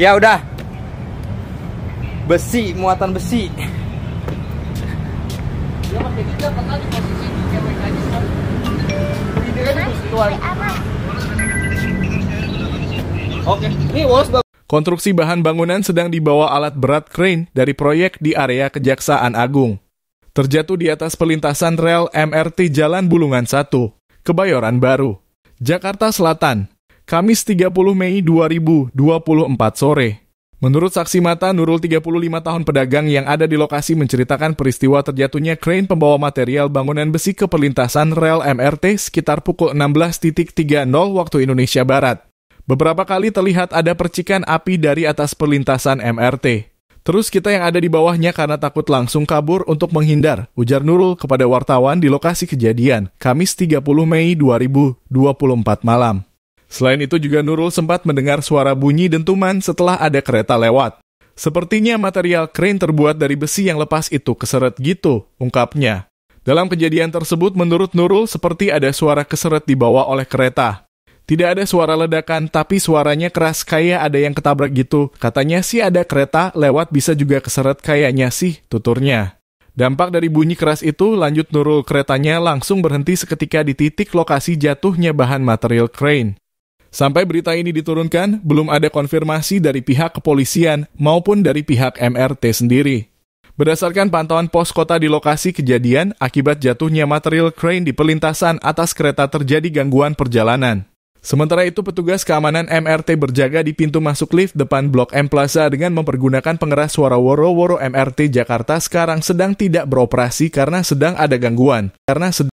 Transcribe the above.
ya udah besi muatan besi Oke, ini was. Konstruksi bahan bangunan sedang dibawa alat berat crane dari proyek di area Kejaksaan Agung. Terjatuh di atas pelintasan rel MRT Jalan Bulungan 1, Kebayoran Baru, Jakarta Selatan, Kamis 30 Mei 2024 sore. Menurut saksi mata, Nurul 35 tahun pedagang yang ada di lokasi menceritakan peristiwa terjatuhnya krain pembawa material bangunan besi ke perlintasan rel MRT sekitar pukul 16.30 waktu Indonesia Barat. Beberapa kali terlihat ada percikan api dari atas perlintasan MRT. Terus kita yang ada di bawahnya karena takut langsung kabur untuk menghindar, ujar Nurul kepada wartawan di lokasi kejadian, Kamis 30 Mei 2024 malam. Selain itu juga Nurul sempat mendengar suara bunyi dentuman setelah ada kereta lewat. Sepertinya material krain terbuat dari besi yang lepas itu keseret gitu, ungkapnya. Dalam kejadian tersebut menurut Nurul seperti ada suara keseret dibawa oleh kereta. Tidak ada suara ledakan tapi suaranya keras kayak ada yang ketabrak gitu. Katanya sih ada kereta lewat bisa juga keseret kayaknya sih, tuturnya. Dampak dari bunyi keras itu, lanjut Nurul keretanya langsung berhenti seketika di titik lokasi jatuhnya bahan material crane. Sampai berita ini diturunkan, belum ada konfirmasi dari pihak kepolisian maupun dari pihak MRT sendiri. Berdasarkan pantauan pos kota di lokasi kejadian, akibat jatuhnya material crane di pelintasan atas kereta terjadi gangguan perjalanan. Sementara itu, petugas keamanan MRT berjaga di pintu masuk lift depan Blok M Plaza dengan mempergunakan pengeras suara woro-woro MRT Jakarta sekarang sedang tidak beroperasi karena sedang ada gangguan. Karena sedang